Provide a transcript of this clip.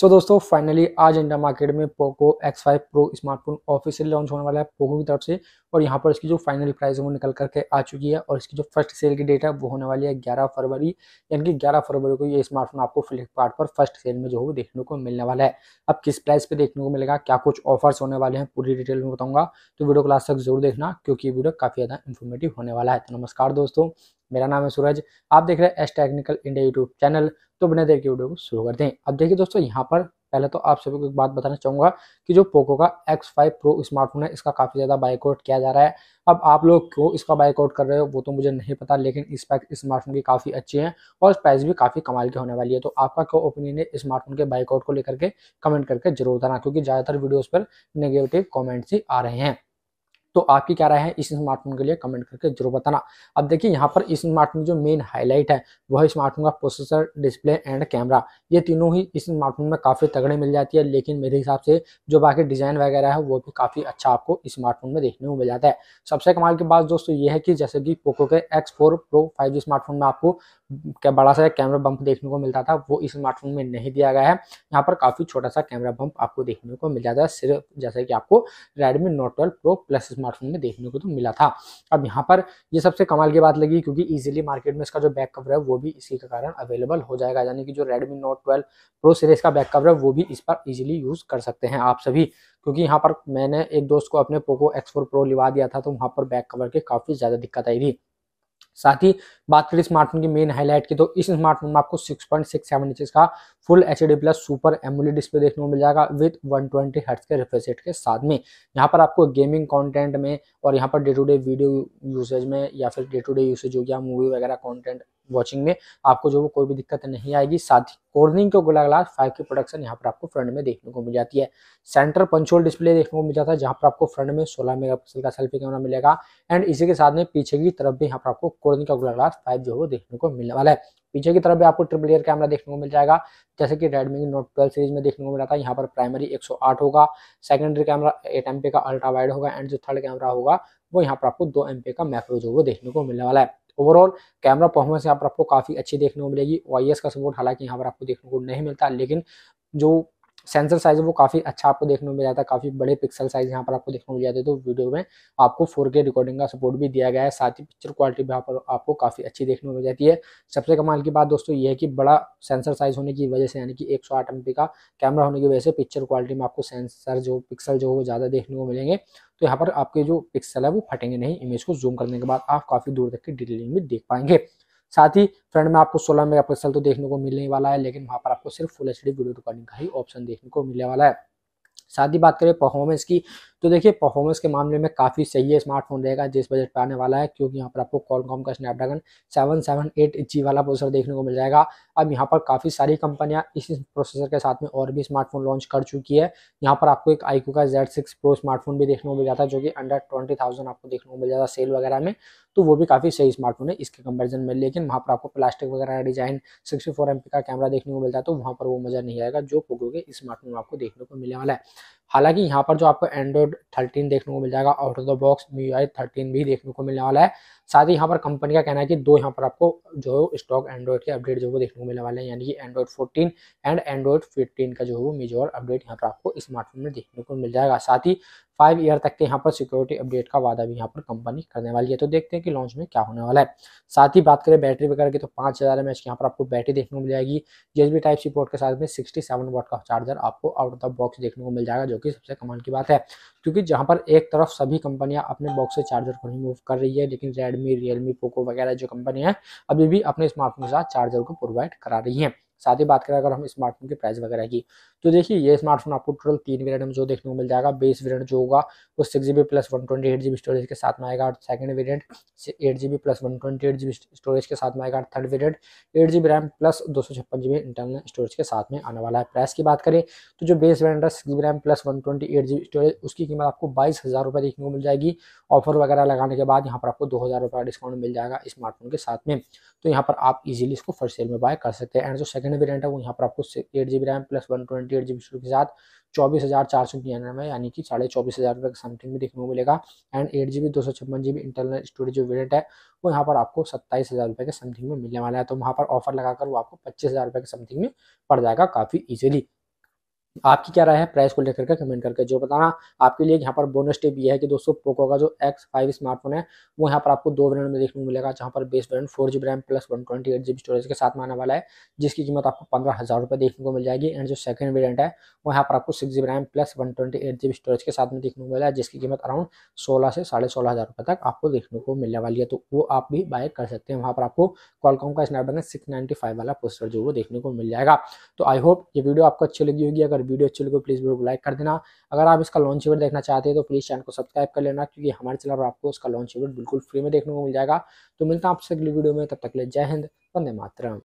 सो so, दोस्तों finally आज India market में Poco X five pro smartphone official launch होने वाला है पोको की तरफ से और यहाँ पर इसकी जो फाइनल प्राइस है वो निकल करके आ चुकी है और इसकी जो फर्स्ट सेल की डेट है वो होने वाली है 11 फरवरी यानी कि 11 फरवरी को ये स्मार्टफोन आपको फ्लिपकार्ट पर फर्स्ट सेल में जो है देखने को मिलने वाला है अब किस प्राइस पर देखने को मिलेगा क्या कुछ ऑफर्स होने वाले हैं पूरी डिटेल में बताऊँगा तो वीडियो को लास्ट तक जरूर देखना क्योंकि ये वीडियो काफ़ी ज़्यादा इन्फॉर्मेटिव होने वाला है तो नमस्कार दोस्तों मेरा नाम है सूरज आप देख रहे हैं S technical India YouTube channel तो बिना देर की वीडियो को शुरू कर दें अब देखिए दोस्तों यहाँ पर पहले तो आप सभी को एक बात बताना चाहूँगा कि जो पोको का एक्स फाइव प्रो स्मार्टफोन है इसका काफ़ी ज़्यादा बाइकआउट किया जा रहा है अब आप लोग क्यों इसका बाइकआउट कर रहे हो वो तो मुझे नहीं पता लेकिन इस पैक स्मार्टफोन की काफ़ी अच्छी है और प्राइस भी काफ़ी कमाल की होने वाली है तो आपका क्या ओपिनियन है स्मार्टफोन के बाइकआउट को लेकर के कमेंट करके जरूर बताना क्योंकि ज़्यादातर वीडियोज़ पर नेगेटिव कॉमेंट्स ही आ रहे हैं तो आपकी क्या राय है इस स्मार्टफोन के लिए कमेंट करके जरूर बताना अब देखिए यहाँ पर इस स्मार्टफोन जो मेन हाईलाइट है वह स्मार्टफोन का प्रोसेसर डिस्प्ले एंड कैमरा ये तीनों ही इस स्मार्टफोन में काफ़ी तगड़े मिल जाती है लेकिन मेरे हिसाब से जो बाकी डिज़ाइन वगैरह है वो भी काफ़ी अच्छा आपको स्मार्टफोन में देखने को मिल जाता है सबसे कमाल की बात दोस्तों ये है कि जैसे कि पोको के एक्स फोर प्रो स्मार्टफोन में आपको क्या बड़ा सा कैमरा बम्प देखने को मिलता था वो इस स्मार्टफोन में नहीं दिया गया है यहाँ पर काफ़ी छोटा सा कैमरा बम्प आपको देखने को मिल जाता है सिर्फ जैसे कि आपको Redmi note twelve pro plus smartphone में देखने को तो मिला था अब यहाँ पर ये सबसे कमाल की बात लगी क्योंकि ईजिली मार्केट में इसका जो बैक कवर है वो भी इसी के कारण अवेलेबल हो जाएगा यानी कि जो Redmi note twelve pro series का बैक कवर है वो भी इस पर ईजिली यूज़ कर सकते हैं आप सभी क्योंकि यहाँ पर मैंने एक दोस्त को अपने पोको एक्स फोर प्रो लिवा दिया था तो वहाँ पर बैक कवर की काफ़ी ज़्यादा दिक्कत आई थी साथ ही बात करें स्मार्टफोन की मेन हाईलाइट की तो इस स्मार्टफोन में आपको 6.67 इंचेस का full H D plus super AMOLED display देखने को मिल जाएगा विद 120 ट्वेंटी के रिफ्रेश रेट के साथ में यहाँ पर आपको गेमिंग कंटेंट में और यहाँ पर day to day video usage में या फिर डे टू डे यूसेज हो गया मूवी वगैरह कंटेंट वॉचिंग में आपको जो कोई भी दिक्कत नहीं आएगी साथ ही कोर्निंग के गोला ग्लास फाइव की प्रोडक्शन यहाँ पर आपको फ्रंट में देखने को मिल जाती है सेंटर पंचोल डिस्प्ले देखने को मिल जाता है जहाँ पर आपको फ्रंट में 16 मेगापिक्सल का सेल्फी कैमरा मिलेगा एंड इसी के साथ में पीछे की तरफ भी यहाँ पर आपको कोर्निंग का गोला ग्लास फाइव जो है देखने को मिलने वाला है पीछे की तरफ भी आपको ट्रिपल ईयर कैमरा देखने को मिल जाएगा जैसे कि रेडमी नोट ट्वेल्व सीरीज में देखने को मिला था यहाँ पर प्राइमरी 108 होगा सेकेंडरी कैमरा एट एम का अल्ट्रा वाइड होगा एंड जो थर्ड कैमरा होगा वो यहाँ पर आपको दो एम का मैक्रो जो वो देखने को मिलने वाला है ओवरऑल कैमरा परफॉर्मेंस यहाँ पर आपको काफ़ी अच्छी देखने को मिलेगी ओ का सपोर्ट हालांकि यहाँ पर आपको देखने को नहीं मिलता लेकिन जो सेंसर साइज है वो काफ़ी अच्छा आपको देखने को मिल जाता है काफ़ी बड़े पिक्सल साइज यहाँ पर आपको देखने को मिल जाते हैं तो वीडियो में आपको फोर रिकॉर्डिंग का सपोर्ट भी दिया गया है साथ ही पिक्चर क्वालिटी भी यहाँ पर आपको काफ़ी अच्छी देखने को मिल जाती है सबसे कमाल की बात दोस्तों ये है कि बड़ा सेंसर साइज होने की वजह से यानी कि एक सौ का कैमरा होने की वजह से पिक्चर क्वालिटी में आपको सेंसर जो पिक्सल जो वो ज़्यादा देखने को मिलेंगे तो यहाँ पर आपके जो पिक्सल है वो फटेंगे नहीं इमेज को जूम करने के बाद आप काफ़ी दूर तक की डिटेलिंग में देख पाएंगे साथ ही फ्रंट में आपको सोलह मेगा तो देखने को मिलने वाला है लेकिन वहाँ पर आपको सिर्फ फुल एच वीडियो रिकॉर्डिंग का ही ऑप्शन देखने को मिलने वाला है साथ ही बात करें परफॉर्मेंस की तो देखिए परफॉर्मेंस के मामले में काफ़ी सही है स्मार्टफोन रहेगा जिस बजट पर आने वाला है क्योंकि यहाँ पर आपको कॉलकॉम का Snapdragon seven seven eight G वाला प्रोसेसर देखने को मिल जाएगा अब यहाँ पर काफ़ी सारी कंपनियाँ इस प्रोसेसर के साथ में और भी स्मार्टफोन लॉन्च कर चुकी है यहाँ पर आपको एक आईकू का जेड सिक्स प्रो स्मार्टफोन भी देखने को मिल जाता है जो कि अंडर ट्वेंटी थाउजेंड आपको देखने को मिल जाता है सेल वगैरह में तो वो भी काफ़ी सही स्मार्टफोन है इसके कंपेरिजन में लेकिन वहाँ पर आपको प्लास्टिक वगैरह डिजाइन सिक्सटी फोर एम का कैमरा देखने को मिलता है तो वहाँ पर वो मज़ा नहीं आएगा जो पोगो के स्मार्टफोन आपको देखने को मिलने वाला है हालांकि यहाँ पर जो आपको एंड्रॉइड थर्टीन देखने को मिल जाएगा out of the box MIUI thirteen भी देखने को मिलने वाला है साथ ही यहाँ पर कंपनी का कहना है कि दो यहाँ पर आपको जो स्टॉक एंड्रॉइड के अपडेट जो वो देखने को मिलने वाले हैं यानी कि Android fourteen and Android fifteen का जो है वो मेजोर अपडेट यहाँ पर आपको स्मार्टफोन में देखने को मिल जाएगा साथ ही फाइव ईयर तक के यहाँ पर सिक्योरिटी अपडेट का वादा भी यहाँ पर कंपनी करने वाली है तो देखते हैं कि लॉन्च में क्या होने वाला है साथ ही बात करें बैटरी वगैरह की तो पाँच हज़ार एम यहाँ पर आपको बैटरी देखने को मिल जाएगी जी टाइप सीपोर्ट के साथ में सिक्सटी सेवन वोट का चार्जर आपको आउट ऑफ द बॉक्स देखने को मिल जाएगा जो कि सबसे कमाल की बात है क्योंकि जहाँ पर एक तरफ सभी कंपनियाँ अपने बॉक्स से चार्जर को रिमूव कर रही है लेकिन रेड रेडमी रियलमी पोको वगैरह जो कंपनी है अभी भी अपने स्मार्टफोन के साथ चार्जर को प्रोवाइड करा रही है साथ ही बात करें अगर हम स्मार्टफोन के प्राइस वगैरह की तो देखिए ये स्मार्टफोन आपको टोटल तीन वेरियंट में जो देखने को मिल जाएगा बेस वेरियंट जो होगा वो six G plus one twenty eight G storage के साथ में आएगा और second variant eight G plus one twenty eight G storage के साथ में आएगा third variant eight G RAM plus दो सौ छप्पन जी इंटरनल स्टोरेज के साथ में आने वाला है प्राइस की बात करें तो जो बेस वेरियंट है six G RAM plus one twenty eight G storage उसकी कीमत आपको बाईस हज़ार रुपये देखने को मिल जाएगी ऑफर वगैरह लगाने के बाद यहाँ पर आपको दो हज़ार रुपये का डिस्काउंट मिल जाएगा स्मार्टफोन के साथ में तो यहाँ पर आप इजीली इसको फर्स्ट सेल में बाय कर सकते हैं एंड जो सेकंड सेकंड वेरियंट है वो यहाँ पर आपको eight G B RAM plus one twenty eight G B के साथ चौबीस हज़ार चार सौ निन्यानवे यानी कि साढ़े चौबीस हज़ार रुपये का समथिंग में देखने को मिलेगा एंड एट जी बी दो सौ छप्पन जी बी इंटरनल स्टोरेज जो वेरियंट है वो यहाँ पर आपको सत्ताईस हज़ार रुपये के समथिंग में मिलने वाला है तो वहाँ पर ऑफर लगाकर वो आपको पच्चीस हज़ार रुपये के समथिंग में पड़ जाएगा काफ़ी ईजिली आपकी क्या राय है प्राइस को लेकर के कमेंट करके जो बताना आपके लिए यहाँ पर बोनस टिप ये है कि दोस्तों पोको का जो एक्स फाइव स्मार्टफोन है वो यहाँ पर आपको दो ब्रांड में देखने को मिलेगा जहाँ पर base brand four G RAM plus one twenty eight GB storage के साथ में आने वाला है जिसकी कीमत आपको पंद्रह हज़ार रुपये देखने को मिल जाएगी एंड जो सेकंड ब्रांड है वो यहाँ पर आपको six G RAM plus one twenty eight GB storage के साथ में देखने को मिला है जिसकी कीमत अराउंड सोलह से साढ़े सोलह हज़ार रुपये तक आपको देखने को मिलने वाली है तो वो आप भी बाय कर सकते हैं वहाँ पर आपको कॉलकॉम का स्नैपड्रैगन सिक्स नाइनटी फाइव वाला पोस्टर जो वो देखने को मिल जाएगा तो आई होप ये वीडियो आपको अच्छी लगी होगी अगर वीडियो अच्छी लगे प्लीज़ वीडियो को लाइक कर देना अगर आप इसका लॉन्च इवेंट देखना चाहते हैं तो प्लीज़ चैनल को सब्सक्राइब कर लेना क्योंकि हमारे चैनल पर आपको उसका लॉन्च इवेंट बिल्कुल फ्री में देखने को मिल जाएगा तो मिलता है आपसे अगली वीडियो में तब तक ले जय हिंद वंदे मातरम